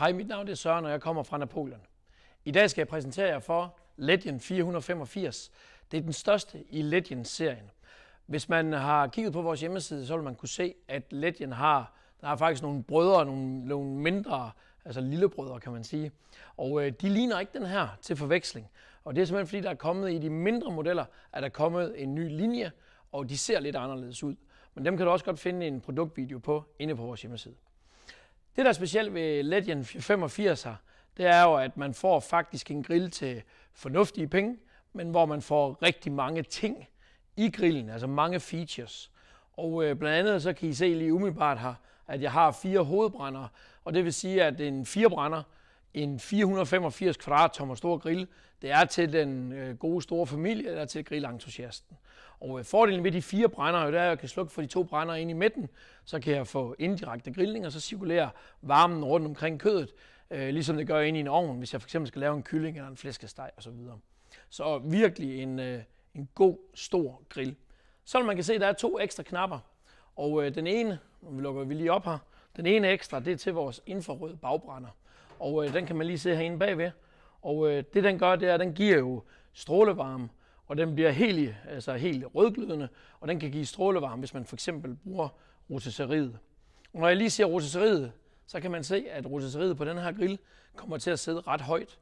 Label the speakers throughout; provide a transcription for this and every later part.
Speaker 1: Hej, mit navn er Søren, og jeg kommer fra Napoleon. I dag skal jeg præsentere jer for Legend 485. Det er den største i Legend-serien. Hvis man har kigget på vores hjemmeside, så vil man kunne se, at Legend har, der er faktisk nogle brødre, nogle, nogle mindre, altså lillebrødre kan man sige. Og øh, de ligner ikke den her til forveksling. Og det er simpelthen fordi, der er kommet i de mindre modeller, at der er kommet en ny linje, og de ser lidt anderledes ud. Men dem kan du også godt finde en produktvideo på inde på vores hjemmeside. Det, der er specielt ved Legend 85'er, det er jo, at man får faktisk en grill til fornuftige penge, men hvor man får rigtig mange ting i grillen, altså mange features. Og øh, blandt andet så kan I se lige umiddelbart her, at jeg har fire hovedbrændere, og det vil sige, at en firebrænder, en 485 kvadrattommer stor grill. Det er til den øh, gode store familie, eller til grillentusiasten. Og øh, fordelen ved de fire brændere er, at jeg kan slukke for de to brændere ind i midten, så kan jeg få indirekte grilling, og så cirkulerer varmen rundt omkring kødet, øh, ligesom det gør ind i en ovn, hvis jeg fx skal lave en kylling eller en flæskesteg osv. Så virkelig en, en god, stor grill. Så man kan se, at der er to ekstra knapper. Og den ene, nu lukker vi lige op her, den ene ekstra, det er til vores infrarøde bagbrænder og øh, den kan man lige se herinde bagved. Og øh, det den gør, det er, at den giver jo strålevarme, og den bliver helt, altså helt rødglødende, og den kan give strålevarme, hvis man for eksempel bruger rotisseriet. Og når jeg lige ser rotisseriet, så kan man se, at rotisseriet på den her grill kommer til at sidde ret højt.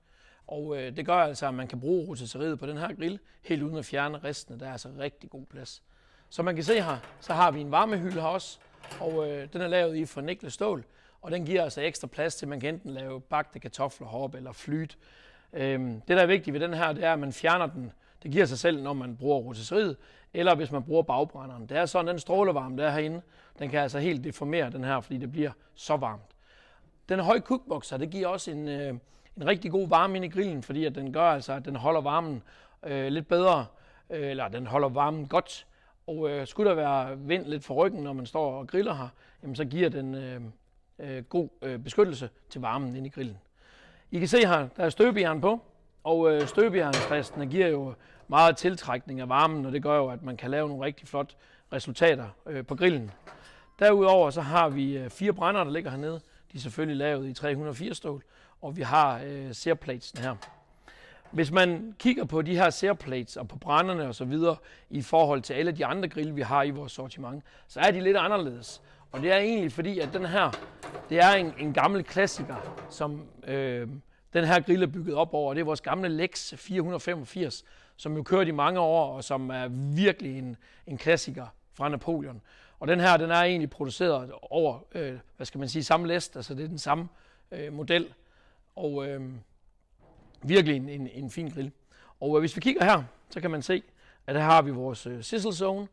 Speaker 1: Og øh, det gør altså, at man kan bruge rotisseriet på den her grill, helt uden at fjerne restene. Der er altså rigtig god plads. Som man kan se her, så har vi en varmehylde her også, og øh, den er lavet i forniklet stål, og den giver altså ekstra plads til, at man kan enten lave bagte kartofler hop eller flyt. Øhm, det, der er vigtigt ved den her, det er, at man fjerner den. Det giver sig selv, når man bruger rotisseriet, eller hvis man bruger bagbrænderen. Det er sådan, den strålevarme, der er herinde, den kan altså helt deformere den her, fordi det bliver så varmt. Den høje cookboxer, det giver også en, øh, en rigtig god varme ind i grillen, fordi at den gør altså, at den holder varmen øh, lidt bedre, øh, eller den holder varmen godt. Og øh, skulle der være vind lidt for ryggen, når man står og griller her, jamen, så giver den, øh, øh, god øh, beskyttelse til varmen inde i grillen. I kan se her, der er støbejern på, og øh, støbejernsristene giver jo meget tiltrækning af varmen, og det gør jo, at man kan lave nogle rigtig flotte resultater øh, på grillen. Derudover så har vi øh, fire brænder, der ligger hernede. De er selvfølgelig lavet i 304 stål, og vi har øh, serplatesen her. Hvis man kigger på de her serplates og på brænderne osv. i forhold til alle de andre grille, vi har i vores sortiment, så er de lidt anderledes. Og det er egentlig fordi, at den her, det er en, en gammel klassiker, som øh, den her grill er bygget op over. Det er vores gamle Lex 485, som jo kørte i mange år, og som er virkelig en, en klassiker fra Napoleon. Og den her, den er egentlig produceret over, øh, hvad skal man sige, samme læst, altså det er den samme øh, model. Og øh, virkelig en, en, en fin grill. Og øh, hvis vi kigger her, så kan man se, at her har vi vores øh, sizzle zone,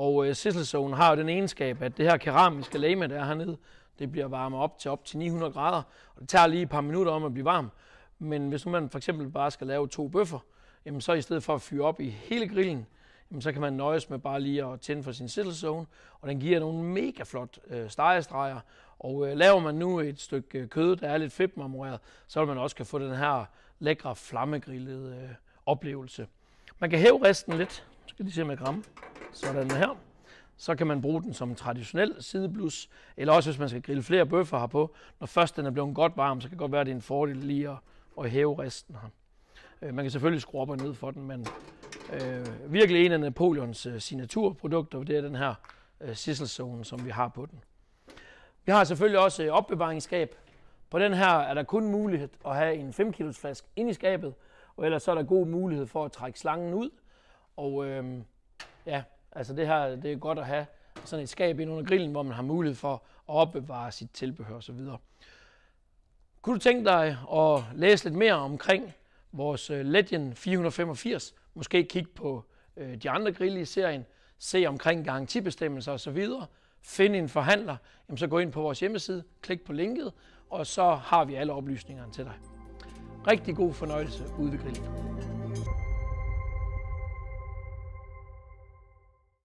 Speaker 1: og øh, Sisselzonen har jo den egenskab, at det her keramiske lame, der er hernede, det bliver varmet op til op til 900 grader. Og det tager lige et par minutter om at blive varm. Men hvis man for eksempel bare skal lave to bøffer, jamen så i stedet for at fyre op i hele grillen, jamen så kan man nøjes med bare lige at tænde for sin Sisselzone. og den giver nogle mega flot øh, stegestreger. Og øh, laver man nu et stykke øh, kød, der er lidt fedtmarmoreret, så vil man også kan få den her lækre flammegrillede øh, oplevelse. Man kan hæve resten lidt, skal de se om jeg kan Sådan her. Så kan man bruge den som en traditionel sideblus, eller også hvis man skal grille flere bøffer herpå. Når først den er blevet godt varm, så kan det godt være, at det er en fordel lige at, at hæve resten her. Øh, man kan selvfølgelig skrue op og ned for den, men øh, virkelig en af Napoleons øh, signaturprodukter, det er den her øh, sizzle zone, som vi har på den. Vi har selvfølgelig også øh, opbevaringsskab. På den her er der kun mulighed at have en 5 kg flaske ind i skabet, og ellers så er der god mulighed for at trække slangen ud, og øhm, ja, altså det her, det er godt at have sådan et skab ind under grillen, hvor man har mulighed for at opbevare sit tilbehør osv. Kunne du tænke dig at læse lidt mere omkring vores øh, Legend 485? Måske kigge på øh, de andre grille i serien, se omkring garantibestemmelser osv., finde en forhandler, jamen så gå ind på vores hjemmeside, klik på linket, og så har vi alle oplysningerne til dig. Rigtig god fornøjelse ude ved grillen.